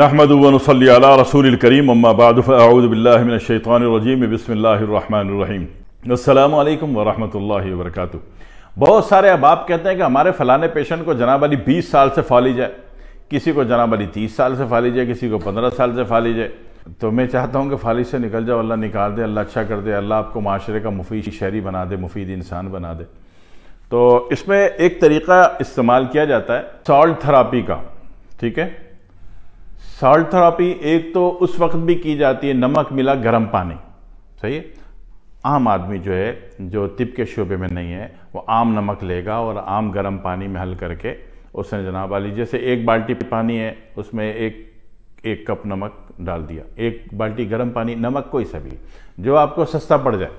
بسم الله रसूल الرحيم السلام عليكم अल्लाम الله वर्क बहुत सारे अब आप कहते हैं कि हमारे फ़लाने पेशेंट को जनाब अली बीस साल से फालिज है किसी को जनाब अली तीस साल से फालिज है किसी को पंद्रह साल से फालिज है तो मैं चाहता हूँ कि फालिज से निकल जाओ अल्लाह निकाल दे अल्लाह अच्छा कर दे अल्लाह आपको माशरे का मुफीद शहरी बना दे मुफीद इंसान बना दे तो इसमें एक तरीका इस्तेमाल किया जाता है सॉल्ट थेरापी का ठीक है साल्ट थेरापी एक तो उस वक्त भी की जाती है नमक मिला गर्म पानी सही है आम आदमी जो है जो तिप के शोबे में नहीं है वो आम नमक लेगा और आम गर्म पानी में हल करके उसने जनाब वाली जैसे एक बाल्टी पानी है उसमें एक एक कप नमक डाल दिया एक बाल्टी गर्म पानी नमक कोई सा भी जो आपको सस्ता पड़ जाए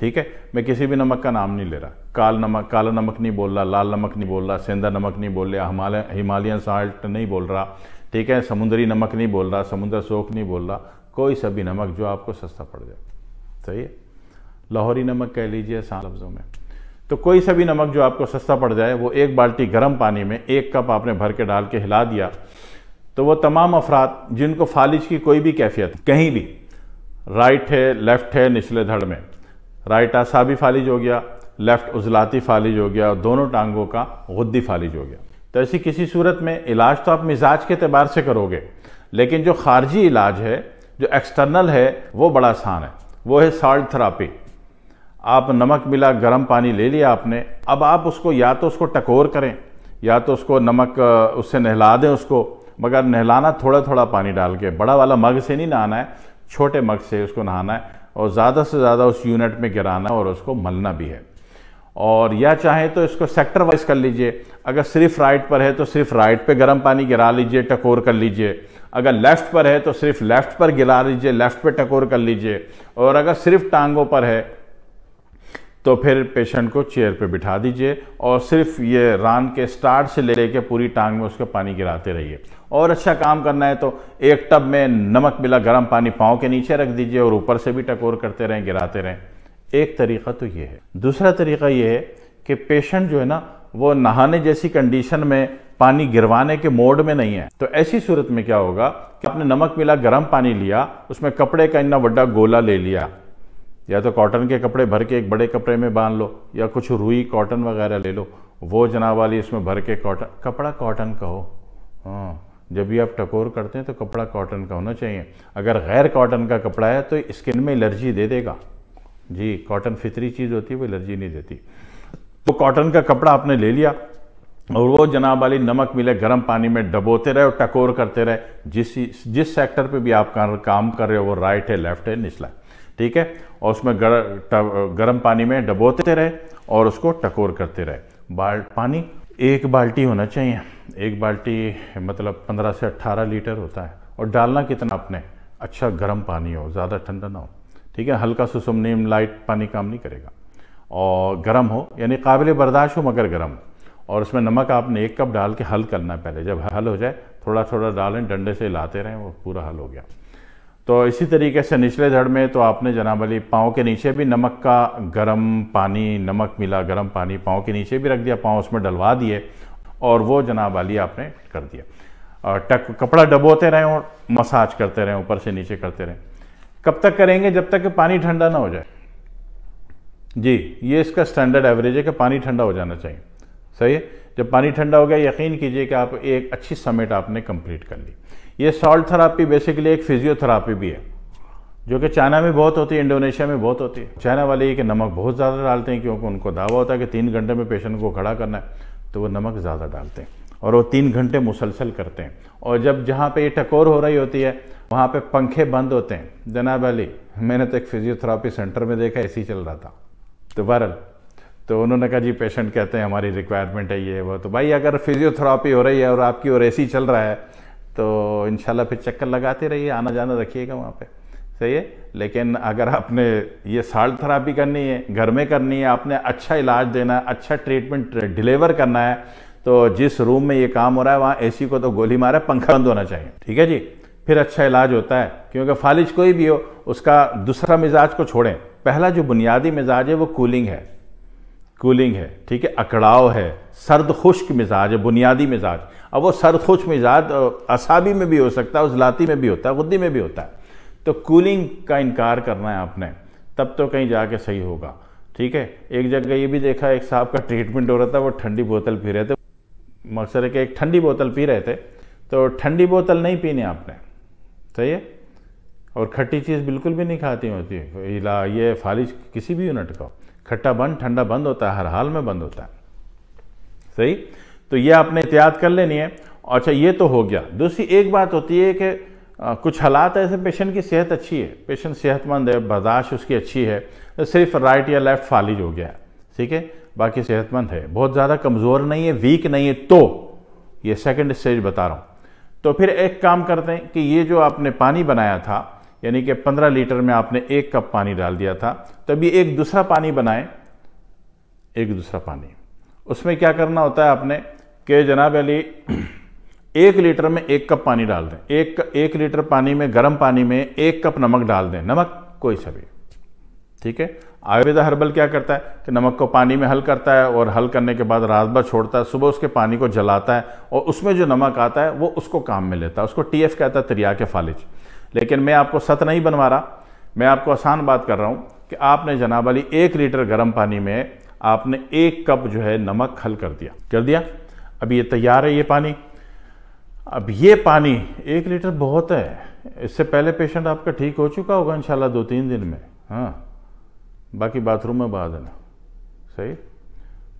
ठीक है मैं किसी भी नमक का नाम नहीं ले रहा काल नमक काला नमक नहीं बोल रहा लाल नमक नहीं बोल रहा सेंधा नमक नहीं बोल रहा हिमालय हिमालयन साल्ट नहीं बोल रहा ठीक है समुद्री नमक नहीं बोल रहा समुद्र सोख नहीं बोल रहा कोई सभी नमक जो आपको सस्ता पड़ जाए सही है लाहौरी नमक कह लीजिए आसान लफ्ज़ों में तो कोई सभी नमक जो आपको सस्ता पड़ जाए वो एक बाल्टी गर्म पानी में एक कप आपने भर के डाल के हिला दिया तो वो तमाम अफराद जिनको फालिज की कोई भी कैफियत कहीं भी राइट है लेफ़्ट है निचले धड़ में राइट आसाबी फालिज हो गया लेफ़्ट उजलाती फालिज हो गया और दोनों टांगों का गुद्दी फालिज हो गया तो ऐसी किसी सूरत में इलाज तो आप मिजाज के अतबार से करोगे लेकिन जो खारजी इलाज है जो एक्सटर्नल है वो बड़ा आसान है वो है साल्ट थेरापी आप नमक मिला गर्म पानी ले लिया आपने अब आप उसको या तो उसको टकोर करें या तो उसको नमक उससे नहला दें उसको मगर नहलाना थोड़ा थोड़ा पानी डाल के बड़ा वाला मग से नहीं नहाना है छोटे मग से उसको नहाना है और ज़्यादा से ज़्यादा उस यूनिट में गिराना और उसको मलना भी है और या चाहे तो इसको सेक्टर वाइज कर लीजिए अगर सिर्फ राइट पर है तो सिर्फ राइट पे गर्म पानी गिरा लीजिए टकोर कर लीजिए अगर लेफ़्ट पर है तो सिर्फ लेफ़्ट पर गिरा लीजिए लेफ़्ट पे टकोर कर लीजिए और अगर सिर्फ टांगों पर है तो फिर पेशेंट को चेयर पे बिठा दीजिए और सिर्फ ये रान के स्टार्ट से ले लेके पूरी टांग में उसका पानी गिराते रहिए और अच्छा काम करना है तो एक टब में नमक मिला गर्म पानी पाँव के नीचे रख दीजिए और ऊपर से भी टकोर करते रहें गिराते रहें एक तरीका तो ये है दूसरा तरीका ये है कि पेशेंट जो है ना वो नहाने जैसी कंडीशन में पानी गिरवाने के मोड में नहीं है तो ऐसी सूरत में क्या होगा कि आपने नमक मिला गर्म पानी लिया उसमें कपड़े का इतना बड़ा गोला ले लिया या तो कॉटन के कपड़े भर के एक बड़े कपड़े में बांध लो या कुछ रुई कॉटन वगैरह ले लो वो जनाब वाली इसमें भर के कॉटन कपड़ा कॉटन का हो हाँ, जब भी आप टकोर करते हैं तो कपड़ा कॉटन का होना चाहिए अगर गैर कॉटन का कपड़ा है तो स्किन में एलर्जी दे देगा जी कॉटन फितरी चीज़ होती है वो एलर्जी नहीं देती तो कॉटन का कपड़ा आपने ले लिया और वो जनाब वाली नमक मिले गर्म पानी में डबोते रहे और टकोर करते रहे जिस जिस सेक्टर पे भी आप काम कर रहे हो वो राइट है लेफ्ट है निचला ठीक है और उसमें गर, ट, गर्म पानी में डबोते रहे और उसको टकोर करते रहे बाल पानी एक बाल्टी होना चाहिए एक बाल्टी मतलब पंद्रह से अट्ठारह लीटर होता है और डालना कितना आपने अच्छा गर्म पानी हो ज़्यादा ठंडा ना हो ठीक है हल्का सुसुम नीम लाइट पानी काम नहीं करेगा और गर्म हो यानी काबिल बर्दाश्त हो मगर गर्म और उसमें नमक आपने एक कप डाल के हल करना है पहले जब हल हो जाए थोड़ा थोड़ा डालें डंडे से लाते रहें वो पूरा हल हो गया तो इसी तरीके से निचले धड़ में तो आपने जनाब अली पाँव के नीचे भी नमक का गर्म पानी नमक मिला गर्म पानी पाँव के नीचे भी रख दिया पाँव उसमें डलवा दिए और वो जनाब अली आपने कर दिया और टक कपड़ा डबोते रहें और मसाज करते रहें ऊपर से नीचे करते रहें कब तक करेंगे जब तक कि पानी ठंडा ना हो जाए जी ये इसका स्टैंडर्ड एवरेज है कि पानी ठंडा हो जाना चाहिए सही है जब पानी ठंडा हो गया यकीन कीजिए कि आप एक अच्छी समेट आपने कंप्लीट कर ली ये सॉल्ट थेरापी बेसिकली एक फिजियोथेरापी भी है जो कि चाइना में बहुत होती है इंडोनेशिया में बहुत होती है चाइना वाले ये कि नमक बहुत ज़्यादा डालते हैं क्योंकि उनको दावा होता है कि तीन घंटे में पेशेंट को खड़ा करना है तो वो नमक ज़्यादा डालते हैं और वो तीन घंटे मुसलसल करते हैं और जब जहाँ पे ये टकोर हो रही होती है वहाँ पे पंखे बंद होते हैं जनाब अली मैंने तो एक फिजियोथेरापी सेंटर में देखा ऐसी चल रहा था तो बहरल तो उन्होंने कहा जी पेशेंट कहते हैं हमारी रिक्वायरमेंट है ये वो तो भाई अगर फिजियोथेरापी हो रही है और आपकी और ऐसी चल रहा है तो इन फिर चक्कर लगाते रहिए आना जाना रखिएगा वहाँ पर सही है लेकिन अगर आपने ये साल्ट थेरापी करनी है घर में करनी है आपने अच्छा इलाज देना है अच्छा ट्रीटमेंट डिलीवर करना है तो जिस रूम में ये काम हो रहा है वहाँ ए को तो गोली मारा पंखा बंद होना चाहिए ठीक है जी फिर अच्छा इलाज होता है क्योंकि फालिज कोई भी हो उसका दूसरा मिजाज को छोड़ें पहला जो बुनियादी मिजाज है वो कूलिंग है कूलिंग है ठीक है अकड़ाव है सर्द खुश्क मिजाज है बुनियादी मिजाज अब वो सर्द खुश्क मिजाज असाबी में भी हो सकता है उजलाती में भी होता है गुद्दी में भी होता है तो कूलिंग का इनकार करना है आपने तब तो कहीं जाके सही होगा ठीक है एक जगह ये भी देखा एक साहब का ट्रीटमेंट हो रहा था वो ठंडी बोतल पी रहे थे है के एक ठंडी बोतल पी रहे थे तो ठंडी बोतल नहीं पीने आपने सही है और खट्टी चीज़ बिल्कुल भी नहीं खाती होती इला ये फालिज किसी भी यूनिट का खट्टा बंद ठंडा बंद होता है हर हाल में बंद होता है सही तो ये आपने एहतियात कर लेनी है अच्छा ये तो हो गया दूसरी एक बात होती है कि कुछ हालात ऐसे पेशेंट की सेहत अच्छी है पेशेंट सेहतमंद है बर्दाश्त उसकी अच्छी है तो सिर्फ राइट या लेफ़्ट फालिज हो गया है ठीक है बाकी सेहतमंद है बहुत ज़्यादा कमज़ोर नहीं है वीक नहीं है तो ये सेकंड स्टेज बता रहा हूँ तो फिर एक काम करते हैं कि ये जो आपने पानी बनाया था यानी कि 15 लीटर में आपने एक कप पानी डाल दिया था तभी एक दूसरा पानी बनाएं एक दूसरा पानी उसमें क्या करना होता है आपने कि जनाब अली एक लीटर में एक कप पानी डाल दें एक एक लीटर पानी में गर्म पानी में एक कप नमक डाल दें नमक कोई सभी ठीक है आयुर्वेदा हर्बल क्या करता है कि नमक को पानी में हल करता है और हल करने के बाद रात भर छोड़ता है सुबह उसके पानी को जलाता है और उसमें जो नमक आता है वो उसको काम में लेता है उसको एफ कहता है त्रिया के फालिज लेकिन मैं आपको सत नहीं बनवा रहा मैं आपको आसान बात कर रहा हूँ कि आपने जनाब अली एक लीटर गर्म पानी में आपने एक कप जो है नमक हल कर दिया कर दिया अब ये तैयार है ये पानी अब ये पानी एक लीटर बहुत है इससे पहले पेशेंट आपका ठीक हो चुका होगा इन दो तीन दिन में हाँ बाकी बाथरूम में बहा देना सही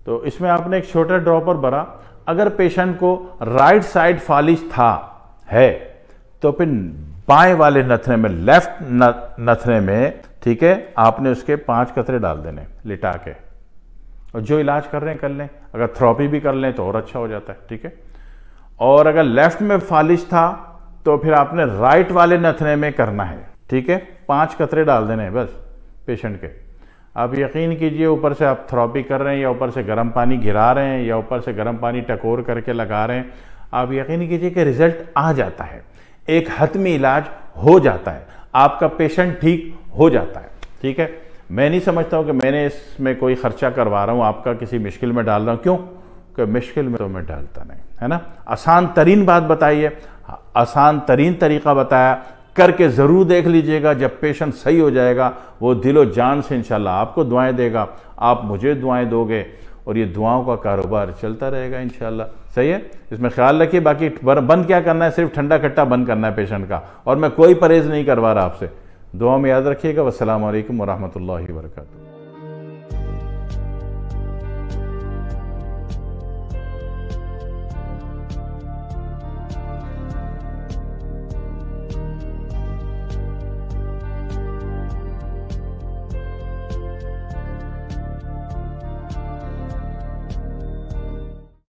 तो इसमें आपने एक छोटा ड्रॉपर भरा अगर पेशेंट को राइट साइड फालिश था है तो फिर बाएं वाले नथने में लेफ्ट नथने में ठीक है आपने उसके पांच कतरे डाल देने लिटा के और जो इलाज कर रहे हैं कर लें अगर थ्रोपी भी कर लें तो और अच्छा हो जाता है ठीक है और अगर लेफ्ट में फालिश था तो फिर आपने राइट वाले नथने में करना है ठीक है पांच कतरे डाल देने बस पेशेंट के आप यकीन कीजिए ऊपर से आप थ्रॉपी कर रहे हैं या ऊपर से गर्म पानी गिरा रहे हैं या ऊपर से गर्म पानी टकोर करके लगा रहे हैं आप यकीन कीजिए कि रिज़ल्ट आ जाता है एक हतमी इलाज हो जाता है आपका पेशेंट ठीक हो जाता है ठीक है मैं नहीं समझता हूँ कि मैंने इसमें कोई ख़र्चा करवा रहा हूँ आपका किसी मुश्किल में डाल रहा हूँ क्यों कि मुश्किल में तो मैं डालता नहीं है ना आसान तरीन बात बताइए आसान तरीन तरीका बताया करके ज़रूर देख लीजिएगा जब पेशेंट सही हो जाएगा वो दिलो जान से इंशाल्लाह आपको दुआएं देगा आप मुझे दुआएं दोगे और ये दुआओं का कारोबार चलता रहेगा इन सही है इसमें ख्याल रखिए बाकी बंद क्या करना है सिर्फ ठंडा खट्टा बंद करना है पेशेंट का और मैं कोई परहेज़ नहीं करवा रहा आपसे दुआ में याद रखिएगा वालकम वरहमल वर्का